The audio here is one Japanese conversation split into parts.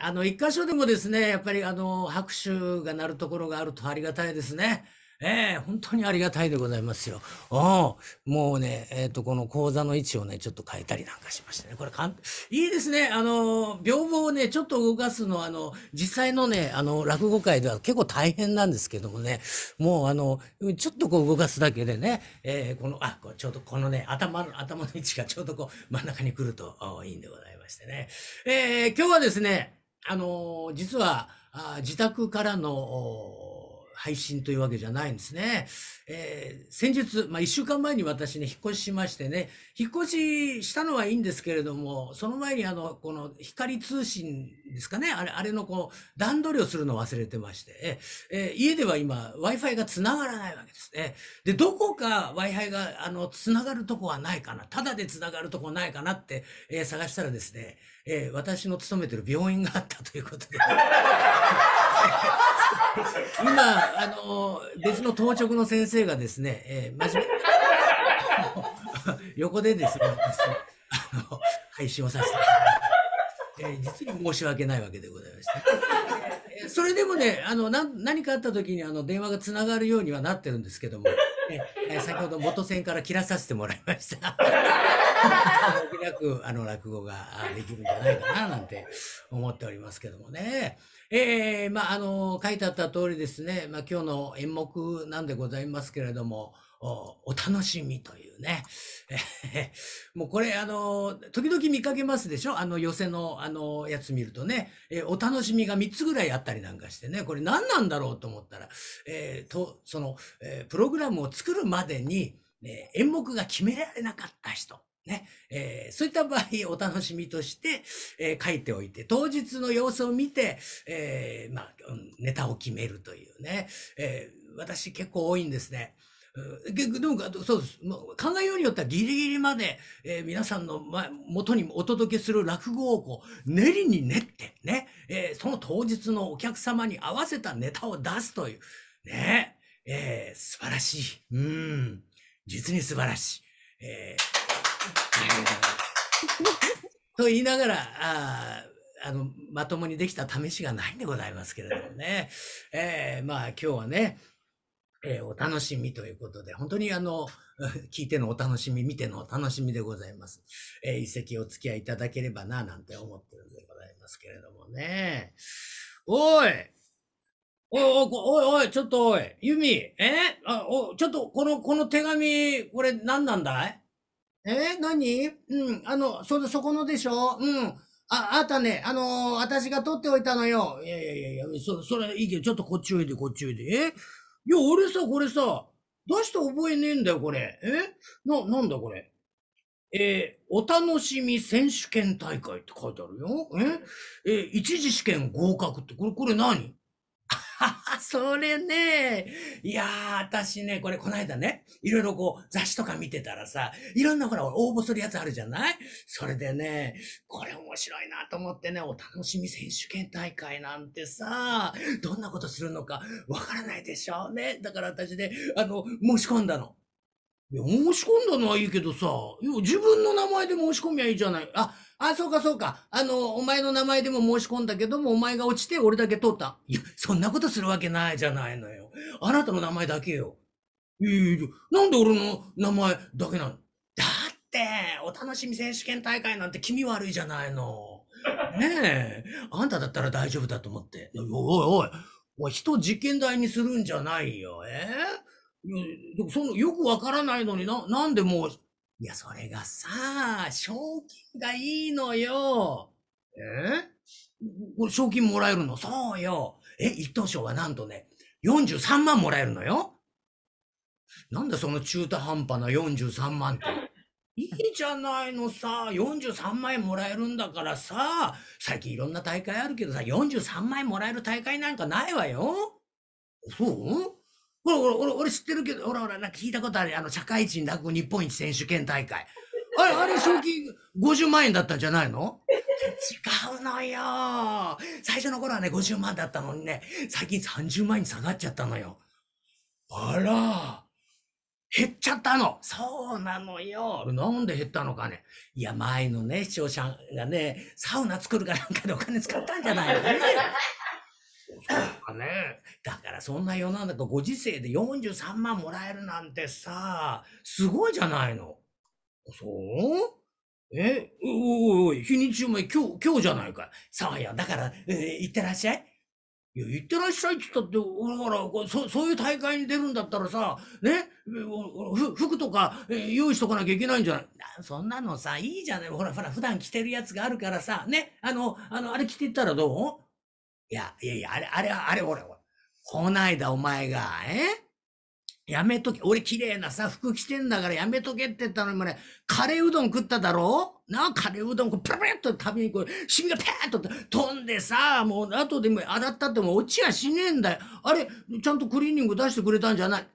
あの、一箇所でもですね、やっぱりあの、拍手が鳴るところがあるとありがたいですね。ええー、本当にありがたいでございますよ。おもうね、えっ、ー、と、この講座の位置をね、ちょっと変えたりなんかしましてね。これかん、いいですね。あの、屏風をね、ちょっと動かすのは、あの、実際のね、あの、落語界では結構大変なんですけどもね、もうあの、ちょっとこう動かすだけでね、えー、この、あ、ちょうどこのね、頭の、頭の位置がちょうどこう、真ん中に来るといいんでございましてね。えー、今日はですね、あの実は自宅からの配信というわけじゃないんですね。えー、先日、まあ、1週間前に私ね、引っ越ししましてね、引っ越ししたのはいいんですけれども、その前にあの、この光通信ですかね、あれ、あれのこう、段取りをするのを忘れてまして、えー、家では今、Wi-Fi が繋がらないわけですね。で、どこか Wi-Fi が、あの、繋がるとこはないかな、ただで繋がるとこないかなって、えー、探したらですね、えー、私の勤めてる病院があったということで 今あの別の当直の先生がですね、えー、真面目 横でですねあの配信をさせて、えー、実に申し訳ないわけでございました。それでもねあのな何かあった時にあの電話がつながるようにはなってるんですけども、えー、先ほど元栓から切らさせてもらいました。気なく、あの、落語ができるんじゃないかな、なんて思っておりますけどもね。えー、まあ、あの、書いてあった通りですね、まあ、今日の演目なんでございますけれども、お楽しみというね。もうこれ、あの、時々見かけますでしょあの、寄せの、あの、やつ見るとね、えお楽しみが3つぐらいあったりなんかしてね、これ何なんだろうと思ったら、えー、と、その、えー、プログラムを作るまでに、え演目が決められなかった人。ね、えー、そういった場合、お楽しみとして、えー、書いておいて、当日の様子を見て、えー、まあ、ネタを決めるというね、え私結構多いんですね。でも、そうです。考えようによってはギリギリまで、えー、皆さんの元にお届けする落語をこう、練りに練ってね、えー、その当日のお客様に合わせたネタを出すという、ね、えー、素晴らしい。うん、実に素晴らしい。えー と言いながら、ああの、まともにできた試しがないんでございますけれどもね。えー、まあ今日はね、えー、お楽しみということで、本当にあの、聞いてのお楽しみ、見てのお楽しみでございます。えー、一席お付き合いいただければな、なんて思ってるんでございますけれどもね。おいおいおいおいちょっとおい由美えあおちょっとこの、この手紙、これ何なんだいえー、何うん、あの、そそこのでしょうん。あ、あたね、あのー、私が取っておいたのよ。いやいやいやいや、そ、それいいけど、ちょっとこっちおいで、こっちおいで。えいや、俺さ、これさ、出して覚えねえんだよ、これ。えな、なんだこれ。えー、お楽しみ選手権大会って書いてあるよ。ええー、一次試験合格って、これ、これ何それね、いやー、私ね、これこの間ね、いろいろこう雑誌とか見てたらさ、いろんなほら応募するやつあるじゃないそれでね、これ面白いなと思ってね、お楽しみ選手権大会なんてさ、どんなことするのかわからないでしょうね。だから私ね、あの、申し込んだの。いや、申し込んだのはいいけどさ、自分の名前で申し込みゃいいじゃない。あ、あ、そうかそうか。あの、お前の名前でも申し込んだけども、お前が落ちて俺だけ通った。いや、そんなことするわけないじゃないのよ。あなたの名前だけよ。いやいや、なんで俺の名前だけなのだって、お楽しみ選手権大会なんて気味悪いじゃないの。ねえ、あんただったら大丈夫だと思って。おいおいおい、おい人実験台にするんじゃないよ。えーそのよくわからないのにな、なんでもう、いや、それがさ、賞金がいいのよ。えこれ賞金もらえるのそうよ。え、一等賞はなんとね、43万もらえるのよ。なんだその中途半端な43万って。いいじゃないのさ、43万円もらえるんだからさ、最近いろんな大会あるけどさ、43万円もらえる大会なんかないわよ。そうほらほら、俺、俺知ってるけど、ほらほら、なんか聞いたことある、あの、社会人落語日本一選手権大会。あれ、あれ、賞金50万円だったんじゃないの違うのよ。最初の頃はね、50万だったのにね、最近30万に下がっちゃったのよ。あら、減っちゃったの。そうなのよ。なんで減ったのかね。いや、前のね、視聴者がね、サウナ作るかなんかでお金使ったんじゃないのそうかね。だからそんな世の中ご時世で43万もらえるなんてさ、すごいじゃないの。そうえおいおい、日にちお前今日、今日じゃないか。そうよ。だから、えー、行ってらっしゃい。いや、行ってらっしゃいって言ったって、ほら、ほらそそういう大会に出るんだったらさ、ね、ふ服とか、え用意しとかなきゃいけないんじゃないそんなのさ、いいじゃない。ほら、ほら、普段着てるやつがあるからさ、ね、あの、あの、あれ着ていったらどういや、いやいや、あれ、あれ、あれ、ほら、ほら。こないだお前が、えやめとけ。俺綺麗なさ、服着てんだからやめとけって言ったのにもね、カレーうどん食っただろなあ、カレーうどん、こう、プラプラっと食べに、こう、シミがペーっと飛んでさ、もう、後でも洗ったっても落ちやしねえんだよ。あれ、ちゃんとクリーニング出してくれたんじゃない。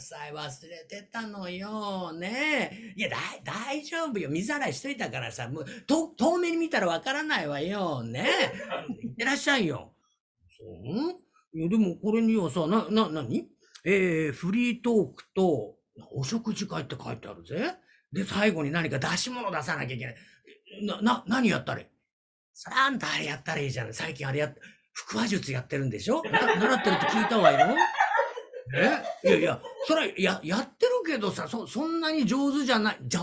さい。忘れてたのよ。ねえ。いや、だ、大丈夫よ。見ざらいしといたからさ、もう、と、遠目に見たらわからないわよ。ねえ。いってらっしゃいよ。そういや、でもこれにはさ、な、な、なにえー、フリートークと、お食事会って書いてあるぜ。で、最後に何か出し物出さなきゃいけない。な、な、何やったらいいそらあんたあれやったらいいじゃん。最近あれやっ、腹話術やってるんでしょ習ってるって聞いたわよ。えいやいや、そらや、やってるけどさ、そ、そんなに上手じゃない。上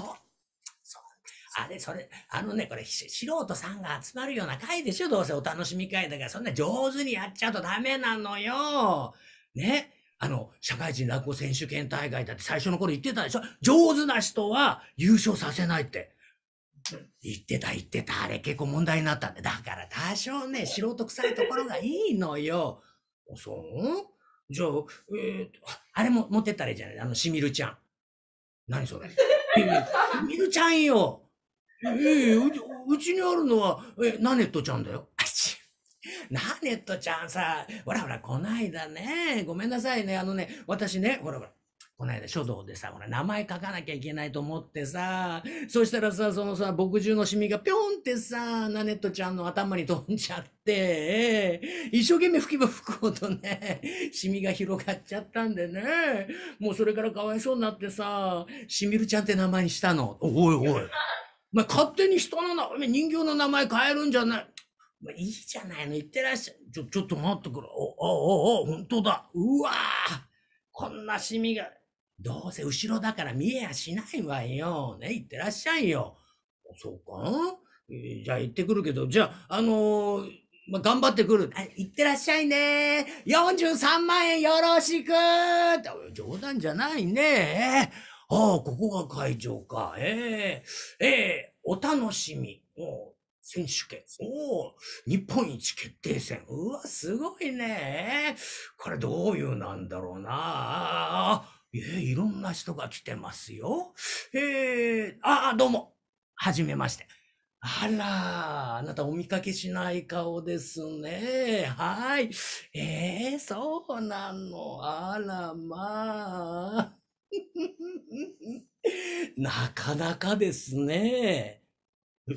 あれ、それ、あのね、これ、素人さんが集まるような会でしょどうせお楽しみ会だから、そんな上手にやっちゃうとダメなのよ。ね。あの、社会人落語選手権大会だって最初の頃言ってたでしょ上手な人は優勝させないって。言ってた言ってた。あれ結構問題になったんだ。だから多少ね、素人臭いところがいいのよ。そうじゃあ、えー、あれも持ってったらいいじゃないあの、しみるちゃん。何それ。しみるちゃんよ。ええうちにあるのは、えー、ナネットちゃんだよ。ナネットちゃんさ、ほらほら、こないだね、ごめんなさいね、あのね、私ね、ほらほら、この間書道でさ、ほら、名前書かなきゃいけないと思ってさ、そしたらさ、そのさ、墨汁のシミがぴょんってさ、ナネットちゃんの頭に飛んじゃって、一生懸命吹けば吹くほどね、シミが広がっちゃったんでね、もうそれからかわいそうになってさ、シみるちゃんって名前にしたの。おいおい。まあ、勝手に人の名前、人形の名前変えるんじゃない。まあ、いいじゃないの、言ってらっしゃい。ちょ、ちょっと待ってくれ。お、お、お、お、本当だ。うわこんなシミが。どうせ後ろだから見えやしないわよ。ね、行ってらっしゃいよ。そうか、えー、じゃあ行ってくるけど、じゃあ、あのー、まあ、頑張ってくる。い、行ってらっしゃいね。43万円よろしく冗談じゃないね。ああ、ここが会場か。ええー、ええお楽しみ。お選手権。お日本一決定戦。うわ、すごいね。これどういうなんだろうな。えー、いろんな人が来てますよ。えー、あどうも。はじめまして。あら、あなたお見かけしない顔ですね。はい。えー、そうなの。あら、まあ。なかなかですね。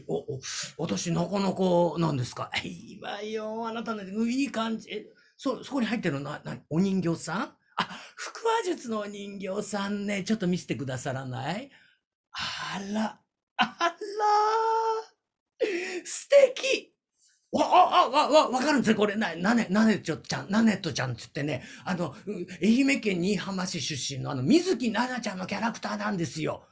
お、お、私なかなかなんですか。今よ、あなたのいい感じ。そ、そこに入ってるのは、な、お人形さんあ、腹話術のお人形さんね、ちょっと見せてくださらないあら、あら、素敵わ、わ、わ、わ、わかるんですよ、これ。な、なね、なねちょちゃん、なねとちゃんつってね、あの、愛媛県新居浜市出身のあの、水木奈々ちゃんのキャラクターなんですよ。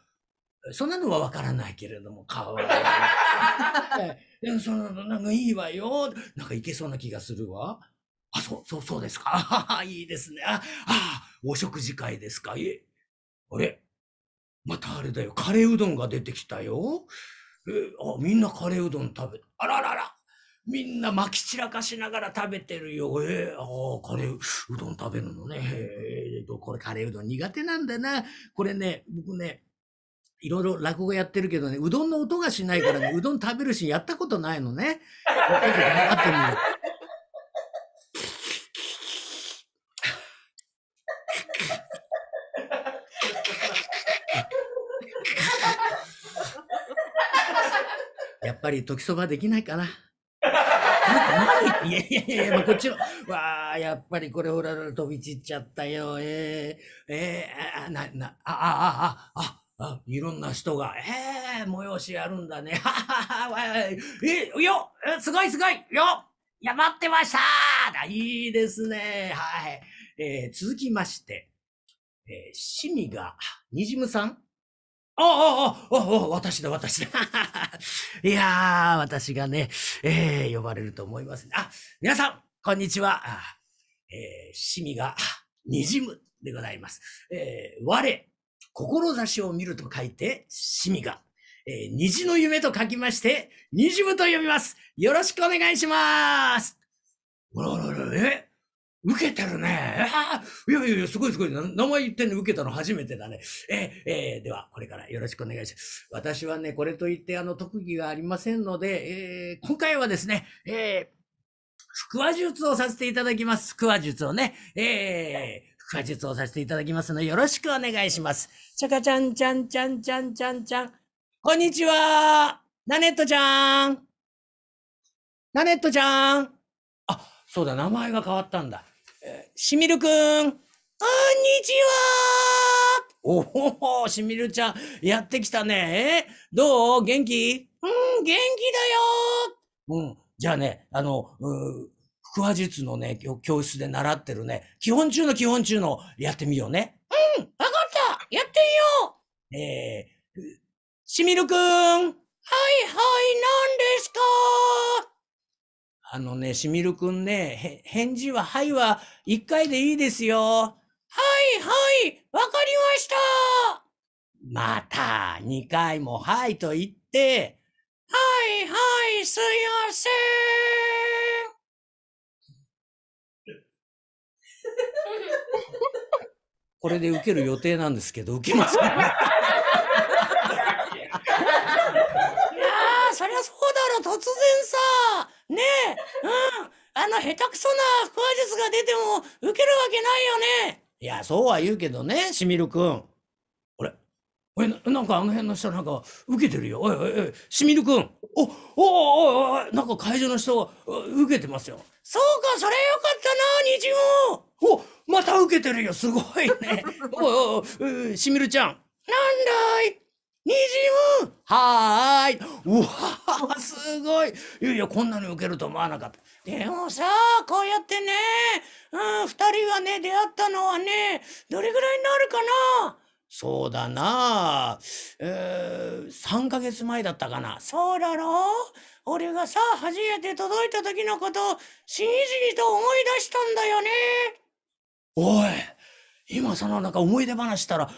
そんなのはわからないけれども、顔は。でもその、なんかいいわよ。なんかいけそうな気がするわ。あ、そう、そう、そうですか。あいいですね。あ、あ、お食事会ですか。え、あれまたあれだよ。カレーうどんが出てきたよ。えあ、みんなカレーうどん食べ、あららら。みんなまき散らかしながら食べてるよ。えー、ああ、カレー、うどん食べるのね。えっ、ー、これカレーうどん苦手なんだな。これね、僕ね、いろいろ落語やってるけどね、うどんの音がしないからね、うどん食べるし、やったことないのね。あってみる。ぱり時そばできないかな。いやいやいや、まあ、こっちの、わあ、やっぱりこれほら、飛び散っちゃったよ、えー、えー、な、な、あ、あ、あ、あ、あ、いろんな人が、ええー、催しやるんだね。はははは、えよよ、すごいすごい、よ、や、待ってましたいいですね。はい。えー、続きまして、えー、シが、にじむさんああ、ああ、私だ、私だ。いやー、私がね、えー、呼ばれると思います。あ、皆さん、こんにちは。えー、シミが滲むでございます。えー、我、志を見ると書いて、シミが。えー、虹の夢と書きまして、滲むと読みます。よろしくお願いします。ららら、え受けてるね。ああ、いやいやいや、すごいすごい。名前言ってんの受けたの初めてだね。え、えー、では、これからよろしくお願いします。私はね、これといって、あの、特技がありませんので、えー、今回はですね、えー、腹話術をさせていただきます。腹話術をね、えー、腹話術をさせていただきますので、よろしくお願いします。ちゃかちゃんちゃんちゃんちゃんちゃんちゃん。こんにちはナネットちゃんナネットちゃんあ、そうだ、名前が変わったんだ。しみるくん、こんにちはおお、しみるちゃん、やってきたね。えどう元気うん、元気だようん、じゃあね、あの、腹話術のね、教室で習ってるね、基本中の基本中のやってみようね。うん、わかったやってみようえー、しみるくんはいはい、何ですかあのね、しみるくんね、返事は、はいは、一回でいいですよ。はい、はい、わかりましたまた、二回も、はいと言って、はい、はい、すいません。これで受ける予定なんですけど、受けますか、ね。いやー、そりゃそうだろ、突然さ。ねえ、うん、あの下手くそな腹話術が出ても受けるわけないよね。いや、そうは言うけどね、しみるくん。俺、俺、なんかあの辺の人なんか受けてるよ。おいおいおい、しみるくん。お、おおおおなんか会場の人受けてますよ。そうか、それよかったな、虹も。お、また受けてるよ。すごいね。おいおいおしみるちゃん。なんだいにじむはーい。うわー、すごい。いやいや、こんなに受けると思わなかった。でもさ、こうやってね、うん、2人はね、出会ったのはね、どれぐらいになるかなそうだなえー、3ヶ月前だったかな。そうだろ俺がさ、初めて届いた時のことを、しんじりと思い出したんだよね。おい今そのなんか思い出話したら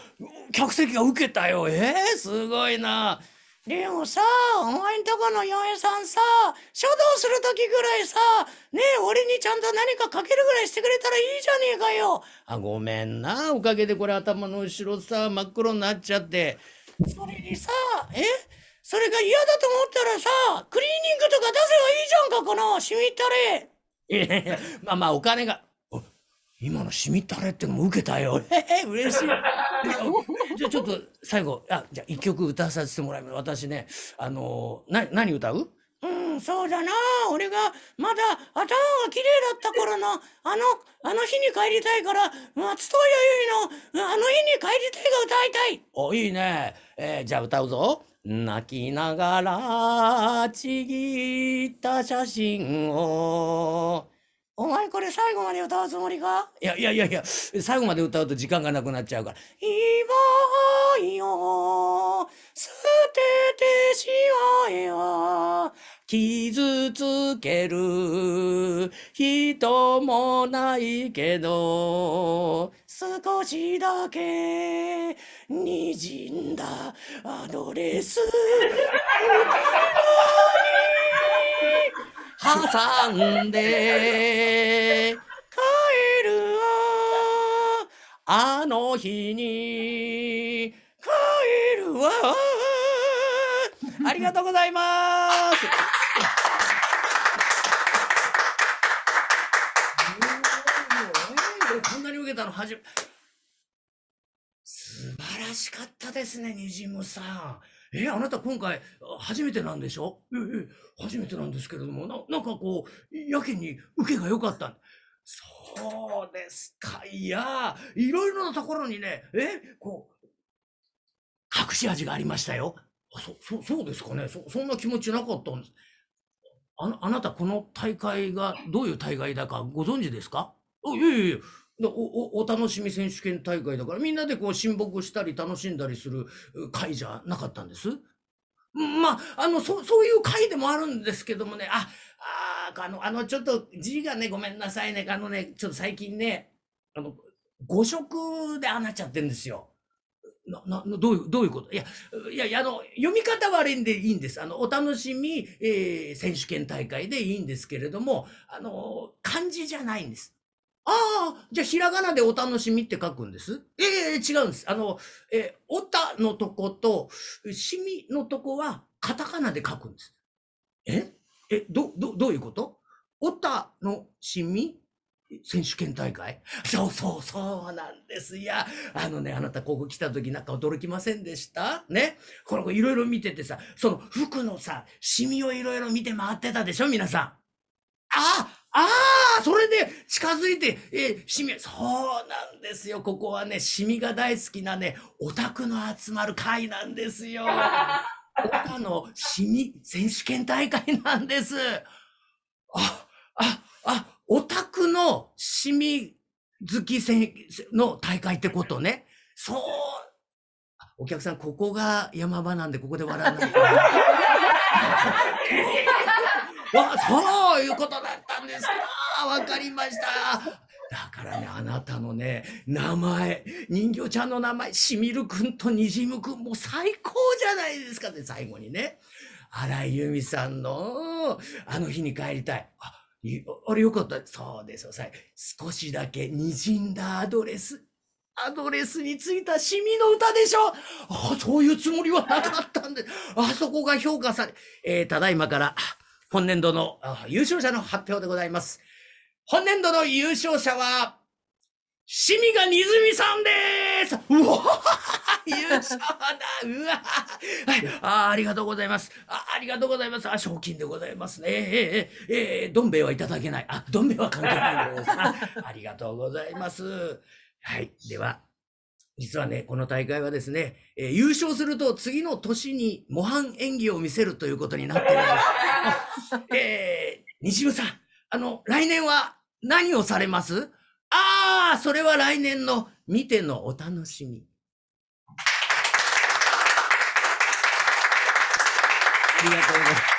客席が受けたよえー、すごいなでもさお前んとこの嫁さんさ書道する時ぐらいさねえ俺にちゃんと何か書けるぐらいしてくれたらいいじゃねえかよあごめんなおかげでこれ頭の後ろさ真っ黒になっちゃってそれにさえそれが嫌だと思ったらさクリーニングとか出せばいいじゃんかこのしみったれ まあまあお金が今のしみたれってのも受けたよ。えー、嬉しい。じゃあちょっと最後、あ、じゃ一曲歌わさせてもらいます。私ね、あのー、な、何歌ううん、そうだな。俺が、まだ頭が綺麗だった頃の、あの、あの日に帰りたいから、松任谷由実の、あの日に帰りたいが歌いたい。お、いいね。えー、じゃあ歌うぞ。泣きながらちぎった写真をお前これ最後まで歌うつもりかいやいやいやいや、最後まで歌うと時間がなくなっちゃうから。今愛を捨ててしまえば、傷つける人もないけど、少しだけにじんだアドレス、挟んで帰るわあの日に帰るわありがとうございますこんなに受けたの初めしかったですね、にじむさん。えあなた今回、初めてなんでしょえ初めてなんですけれども、な、なんかこう、やけに受けが良かった。そうですか。いやいろいろなところにね、え、こう、隠し味がありましたよ。あそ、そ、そうですかね。そ、そんな気持ちなかったんです。あ、あなたこの大会がどういう大会だかご存知ですかいいおおお楽しみ選手権大会だからみんなでこう親睦したり楽しんだりする会じゃなかったんですまあ、あの、そそういう会でもあるんですけどもね、あ、あ、あの、あの、ちょっと字がね、ごめんなさいね、あのね、ちょっと最近ね、あの、誤色であなっちゃってるんですよ。な、な、どういう、どういうこといや、いや、あの、読み方悪いんでいいんです。あの、お楽しみ、えー、選手権大会でいいんですけれども、あの、漢字じゃないんです。ああ、じゃあひらがなでお楽しみって書くんです。ええー、違うんです。あの、えー、おたのとこと、しみのとこはカタカナで書くんです。ええ、ど、ど、どういうことおたのしみ選手権大会そうそうそうなんです。いや、あのね、あなたここ来た時なんか驚きませんでしたね。この子いろいろ見ててさ、その服のさ、シミをいろいろ見て回ってたでしょ皆さん。ああああ、それで近づいて、えー、シミ、そうなんですよ。ここはね、シミが大好きなね、オタクの集まる会なんですよ。オタのシミ選手権大会なんです。あ、あ、あ、オタクのシミ好き選の大会ってことね。そう。お客さん、ここが山場なんで、ここで笑わない。わそういうことだったんですかわかりましただからね、あなたのね、名前、人形ちゃんの名前、しみるくんとにじむくん、もう最高じゃないですかね、最後にね。荒井由美さんの、あの日に帰りたい。あ、あれよかった。そうですよ、さ少しだけ滲んだアドレス。アドレスについたシミの歌でしょあそういうつもりはなかったんで、あそこが評価され、えー、ただいまから、本年度の優勝者の発表でございます。本年度の優勝者は、シミがにずみさんですうわ優勝だうわはいあ、ありがとうございますあ。ありがとうございます。あ、賞金でございますね。えー、えー、どん兵衛はいただけない。あ、どん兵衛は関係ないでございます。ありがとうございます。はい。では。実はね、この大会はですね、えー、優勝すると次の年に模範演技を見せるということになってるんです。えー、西武さん、あの、来年は何をされますああ、それは来年の見てのお楽しみ。ありがとうございます。